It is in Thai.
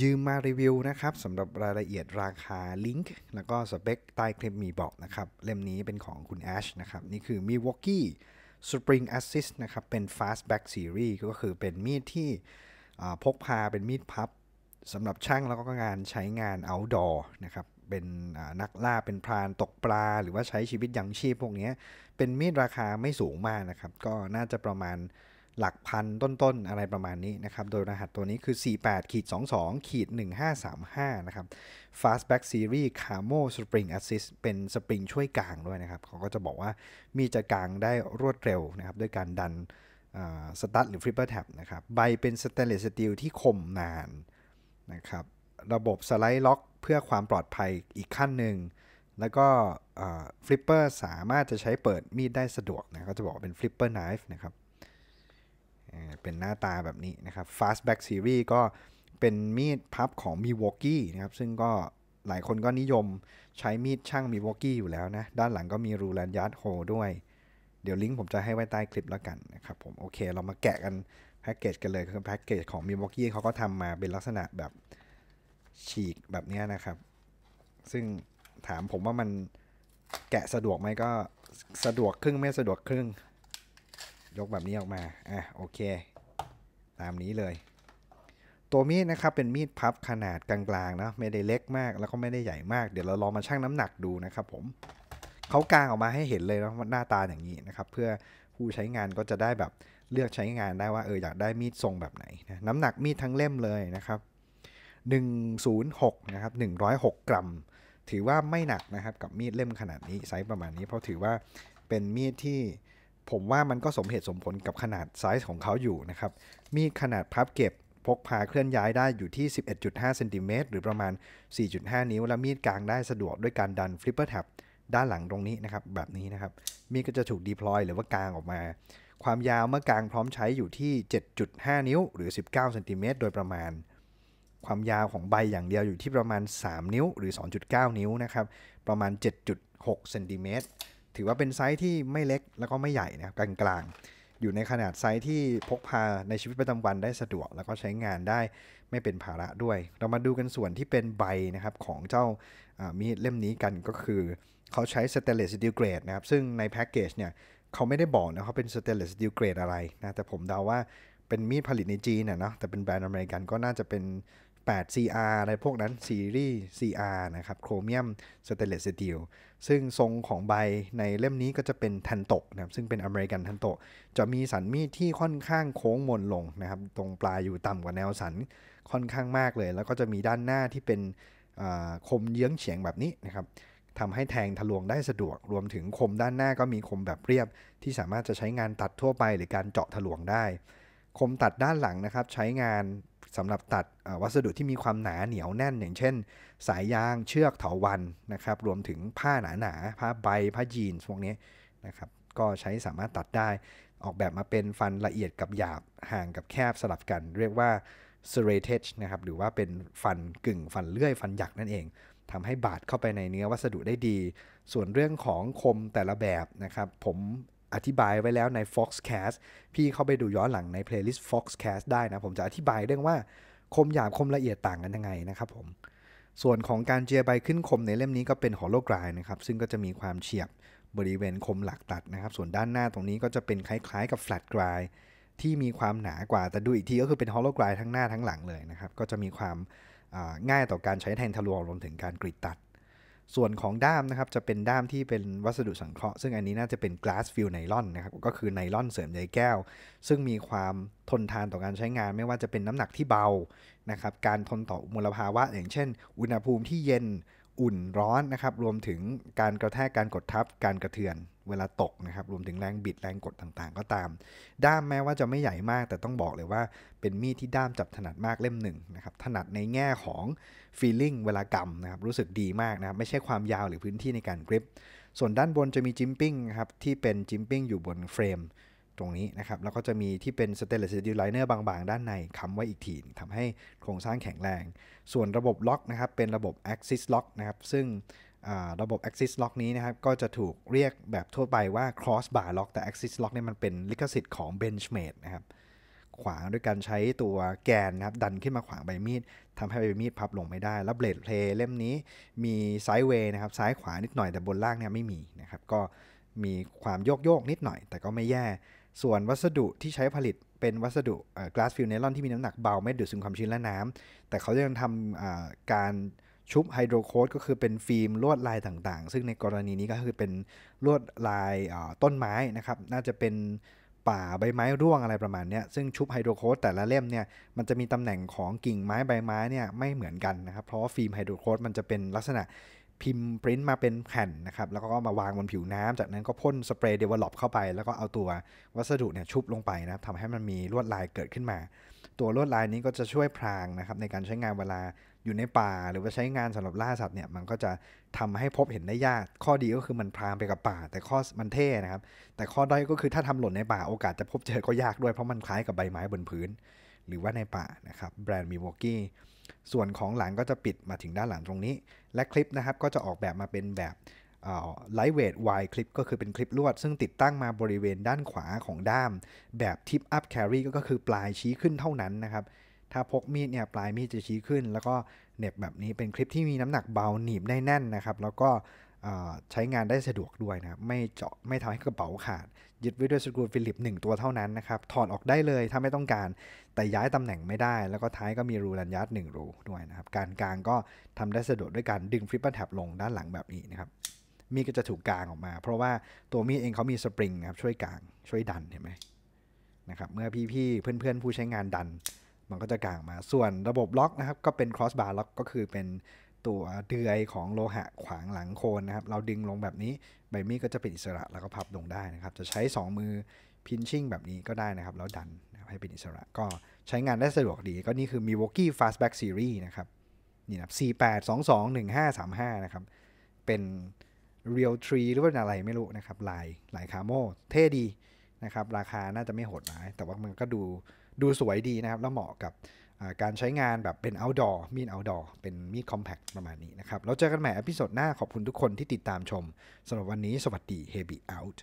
ยืมมารีวิวนะครับสำหรับรายละเอียดราคาลิงก์แล้วก็สเปคใต้คลิปมีบอกนะครับ เล่มนี้เป็นของคุณแอชนะครับ นี่คือมีวอกกี้สปริงแอสซิสต์นะครับ เป็น Fastback Series ก็คือเป็นมีดที่พกพาเป็นมีดพับสำหรับช่างแล้วก็งานใช้งาน outdoor นะครับ เป็นนักล่าเป็นพรานตกปลาหรือว่าใช้ชีวิตยังชีพพวกนี้ เป็นมีดราคาไม่สูงมากนะครับก็น่าจะประมาณหลักพันต้นๆ อะไรประมาณนี้นะครับ โดยรหัสตัวนี้คือ 48ขีด22ขีด1535นะครับ Fastback Series Camo Spring Assist เป็นสปริงช่วยกลางด้วยนะครับ เขาก็จะบอกว่ามีจะกลางได้รวดเร็วนะครับด้วยการดันสตัดหรือฟลิปเปอร์แท็บนะครับ ใบเป็นสเตนเลสสตีลที่คมนานนะครับ ระบบสไลด์ล็อกเพื่อความปลอดภัยอีกขั้นหนึ่ง แล้วก็ฟลิปเปอร์สามารถจะใช้เปิดมีดได้สะดวกนะก็จะบอกเป็นฟลิปเปอร์ไนฟ์นะครับเป็นหน้าตาแบบนี้นะครับ Fastback Series ก็เป็นมีดพับของ Milwaukee นะครับ ซึ่งก็หลายคนก็นิยมใช้มีดช่าง Milwaukee อยู่แล้วนะ ด้านหลังก็มีรูแลนยาร์ดโฮด้วย เดี๋ยวลิงก์ผมจะให้ไว้ใต้คลิปแล้วกันนะครับผม โอเค เรามาแกะกันแพ็กเกจกันเลยคือแพ็กเกจของ Milwaukee เขาก็ทำมาเป็นลักษณะแบบ ฉีกแบบนี้นะครับ ซึ่งถามผมว่ามันแกะสะดวกไหมก็สะดวกครึ่งไม่สะดวกครึ่งยกแบบนี้ออกมา อ่ะ โอเค ตามนี้เลย ตัวมีดนะครับ เป็นมีดพับขนาดกลางๆนะไม่ได้เล็กมาก แล้วก็ไม่ได้ใหญ่มาก เดี๋ยวเราลองมาชั่งน้ำหนักดูนะครับผมเขากางออกมาให้เห็นเลยนะหน้าตาอย่างนี้นะครับ เพื่อผู้ใช้งานก็จะได้แบบเลือกใช้งานได้ว่าเอออยากได้มีดทรงแบบไหนนะน้ำหนักมีดทั้งเล่มเลยนะครับ 106นะครับ106 กรัม ถือว่าไม่หนักนะครับ กับมีดเล่มขนาดนี้ไซส์ประมาณนี้เพราะถือว่าเป็นมีดที่ผมว่ามันก็สมเหตุสมผลกับขนาดไซส์ของเขาอยู่นะครับ มีขนาดพับเก็บพกพาเคลื่อนย้ายได้อยู่ที่ 11.5เซนติเมตรหรือประมาณ 4.5 นิ้ว และมีดกลางได้สะดวกด้วยการดันฟลิปเปอร์แท็บด้านหลังตรงนี้นะครับแบบนี้นะครับ มีดก็จะถูกดีพลอยหรือว่ากลางออกมา ความยาวเมื่อกลางพร้อมใช้อยู่ที่ 7.5 นิ้วหรือ 19เซนติเมตรโดยประมาณ ความยาวของใบอย่างเดียวอยู่ที่ประมาณ 3 นิ้วหรือ 2.9 นิ้วนะครับประมาณ 7.6เซนติเมตรถือว่าเป็นไซส์ที่ไม่เล็กแล้วก็ไม่ใหญ่นะครับ กลางๆอยู่ในขนาดไซส์ที่พกพาในชีวิตประจำวันได้สะดวก แล้วก็ใช้งานได้ไม่เป็นภาระด้วย เรามาดูกันส่วนที่เป็นใบนะครับของเจ้ามีดเล่มนี้กันก็คือเขาใช้สเตเลสสตีลเกรดนะครับ ซึ่งในแพ็กเกจเนี่ยเขาไม่ได้บอกนะเขาเป็นสเตเลสสตีลเกรดอะไรนะแต่ผมเดาว่าเป็นมีดผลิตในจีนนเนาะแต่เป็นแบรนด์อเมริกันก็น่าจะเป็น8 CR อะไรพวกนั้นซีรีส์ CR นะครับโครเมียมสเตเลสสตีลซึ่งทรงของใบในเล่มนี้ก็จะเป็นทันโตนะครับ ซึ่งเป็นอเมริกันทันโตจะมีสันมีดที่ค่อนข้างโค้งมนลงนะครับ ตรงปลายอยู่ต่ำกว่าแนวสันค่อนข้างมากเลย แล้วก็จะมีด้านหน้าที่เป็นคมเยื้องเฉียงแบบนี้นะครับทำให้แทงทะลวงได้สะดวกรวมถึงคมด้านหน้าก็มีคมแบบเรียบ ที่สามารถจะใช้งานตัดทั่วไป หรือการเจาะทะลวงได้ คมตัดด้านหลังนะครับใช้งานสำหรับตัดวัสดุที่มีความหนาเหนียวแน่น อย่างเช่น สายยางเชือกเถาวันนะครับรวมถึงผ้าหนาหนา ผ้าใบ ผ้ายีนพวกนี้นะครับก็ใช้สามารถตัดได้ออกแบบมาเป็นฟันละเอียดกับหยาบห่างกับแคบสลับกัน เรียกว่า serrated นะครับหรือว่าเป็นฟันกึ่งฟันเลื่อย ฟันหยักนั่นเองทำให้บาดเข้าไปในเนื้อวัสดุได้ดี ส่วนเรื่องของคมแต่ละแบบนะครับ ผมอธิบายไว้แล้วใน Foxcast พี่เข้าไปดูย้อนหลังใน playlist Foxcast ได้นะ ผมจะอธิบายเรื่องว่าคมหยาบคมละเอียดต่างกันยังไงนะครับผม ส่วนของการเจียใบขึ้นคมในเล่มนี้ก็เป็นฮอลโลกรายนะครับ ซึ่งก็จะมีความเฉียบบริเวณคมหลักตัดนะครับ ส่วนด้านหน้าตรงนี้ก็จะเป็นคล้ายๆ กับแฟลตกรายที่มีความหนากว่า แต่ดูอีกทีก็คือเป็นฮอลโลกรายทั้งหน้าทั้งหลังเลยนะครับ ก็จะมีความง่ายต่อการใช้แทนทะลวงรวมถึงการกรีดตัดส่วนของด้ามนะครับ จะเป็นด้ามที่เป็นวัสดุสังเคราะห์ ซึ่งอันนี้น่าจะเป็น glass fill ไนลอนนะครับก็คือไนลอนเสริมใยแก้ว ซึ่งมีความทนทานต่อการใช้งาน ไม่ว่าจะเป็นน้ำหนักที่เบานะครับการทนต่อมลภาวะ อย่างเช่น อุณหภูมิที่เย็นอุ่นร้อนนะครับรวมถึงการกระแทกการกดทับ การกระเทือน เวลาตกนะครับรวมถึงแรงบิดแรงกดต่างๆ ก็ตาม ด้ามแม้ว่าจะไม่ใหญ่มากแต่ต้องบอกเลยว่า เป็นมีดที่ด้ามจับถนัดมากเล่มหนึ่งนะครับถนัดในแง่ของ feeling เวลากำนะครับรู้สึกดีมากนะครับไม่ใช่ความยาวหรือพื้นที่ในการกริปส่วนด้านบนจะมีจิมปิ้งครับที่เป็นจิมปิ้งอยู่บนเฟรมตรงนี้นะครับ แล้วก็จะมีที่เป็นสเตเลสสดีลไลเนอร์บางๆ ด้านในค้ำไว้อีกทีทำให้โครงสร้างแข็งแรง ส่วนระบบล็อกนะครับ เป็นระบบ Axis Lock นะครับ ซึ่งระบบ Axis Lock นี้นะครับก็จะถูกเรียกแบบทั่วไปว่า Cross Bar Lock แต่ Axis Lock เนี่ยมันเป็นลิขสิทธิ์ของ Benchmade นะครับ ขวางด้วยการใช้ตัวแกนนะครับดันขึ้นมาขวางใบมีดทำให้ใบมีดพับลงไม่ได้แล้วเบลดเพลเล่มนี้มีไซด์เวย์นะครับซ้ายขวานิดหน่อยแต่บนล่างเนี่ยไม่มีนะครับก็มีความโยกโยกนิดหน่อย แต่ก็ไม่แย่ส่วนวัสดุที่ใช้ผลิตเป็นวัสดุ glass f i l น nylon ที่มีน้ำหนักเบาไม่ดูดซึมความชื้นและน้ำ แต่เขายังทำการชุบไฮโดรโคดก็คือเป็นฟิล์มลวดลายต่างๆ ซึ่งในกรณีนี้ก็คือเป็นลวดลายต้นไม้นะครับ น่าจะเป็นป่าใบไม้ร่วงอะไรประมาณนี้ ซึ่งชุบไฮโดรโคดแต่ละเล่มเนี่ย มันจะมีตำแหน่งของกิ่งไม้ใบไม้เนี่ยไม่เหมือนกันนะครับ เพราะว่าฟิล์มไฮโดรโคดมันจะเป็นลักษณะพิมพ์ปริ้นมาเป็นแผ่นนะครับแล้วก็มาวางบนผิวน้ำจากนั้นก็พ่นสเปรย์เดเวลลอปเข้าไป แล้วก็เอาตัววัสดุเนี่ยชุบลงไปนะทำให้มันมีลวดลายเกิดขึ้นมา ตัวลวดลายนี้ก็จะช่วยพรางนะครับในการใช้งานเวลาอยู่ในป่า หรือว่าใช้งานสำหรับล่าสัตว์เนี่ยมันก็จะทำให้พบเห็นได้ยาก ข้อดีก็คือมันพรางไปกับป่า แต่ข้อมันเท่นะครับแต่ข้อด้อยก็คือถ้าทำหล่นในป่าโอกาสจะพบเจอก็ยากด้วยเพราะมันคล้ายกับใบไม้บนพื้น หรือว่าในป่านะครับแบรนด์มีวอกกี้ส่วนของหลังก็จะปิดมาถึงด้านหลังตรงนี้ และคลิปนะครับก็จะออกแบบมาเป็นแบบไลท์เวทายคลิปก็คือเป็นคลิปลวด ซึ่งติดตั้งมาบริเวณด้านขวาของด้าม แบบทิปอัพแครีก็คือปลายชี้ขึ้นเท่านั้นนะครับ ถ้าพกมีดเนี่ยปลายมีดจะชี้ขึ้น แล้วก็เน็บแบบนี้เป็นคลิปที่มีน้ำหนักเบาหนีบได้แน่นนะครับ แล้วก็ใช้งานได้สะดวกด้วยนะครับไม่เจาะไม่ทำให้กระเป๋าขาดยึดไว้ด้วยสกรูฟิลิป1 ตัวเท่านั้นนะครับถอดออกได้เลย ถ้าไม่ต้องการแต่ย้ายตำแหน่งไม่ได้ แล้วก็ท้ายก็มีรูรันยัด1รูด้วยนะครับการกลางก็ทำได้สะดวกด้วยการดึงฟิปเปอร์แท็บลงด้านหลังแบบนี้นะครับมีก็จะถูกกลางออกมา เพราะว่าตัวมีดเองเขามีสปริงนะครับช่วยกลางช่วยดันเห็นไหมนะครับเมื่อพี่ๆเพื่อน ๆผู้ใช้งานดัน มันก็จะกลางมา ส่วนระบบล็อกนะครับก็เป็น crossbar ล็อกก็คือเป็นตัวเดือยของโลหะขวางหลังโคนนะครับ เราดึงลงแบบนี้ใบมีดก็จะเป็นอิสระแล้วก็พับลงได้นะครับ จะใช้ 2 มือพินชิ่ง แบบนี้ก็ได้นะครับ แล้วดันให้เป็นอิสระ ก็ใช้งานได้สะดวกดีก็นี่คือ m i ว w a u k e e Fastback Series นะครับนี่นะ48 22 1535 นะครับ เป็น Real Tree หรือว่าอะไรไม่รู้นะครับลายลายคาโม เท่ดีนะครับ ราคาน่าจะไม่โหดนะาย แต่ว่ามันก็ดูดูสวยดีนะครับแล้วเหมาะกับการใช้งานแบบเป็น outdoor มีด outdoor เป็นมีด compact ประมาณนี้นะครับเราเจอกันใหม่อพิสซดหน้าขอบคุณทุกคนที่ติดตามชม สำหรับวันนี้สวัสดี h e b v y Out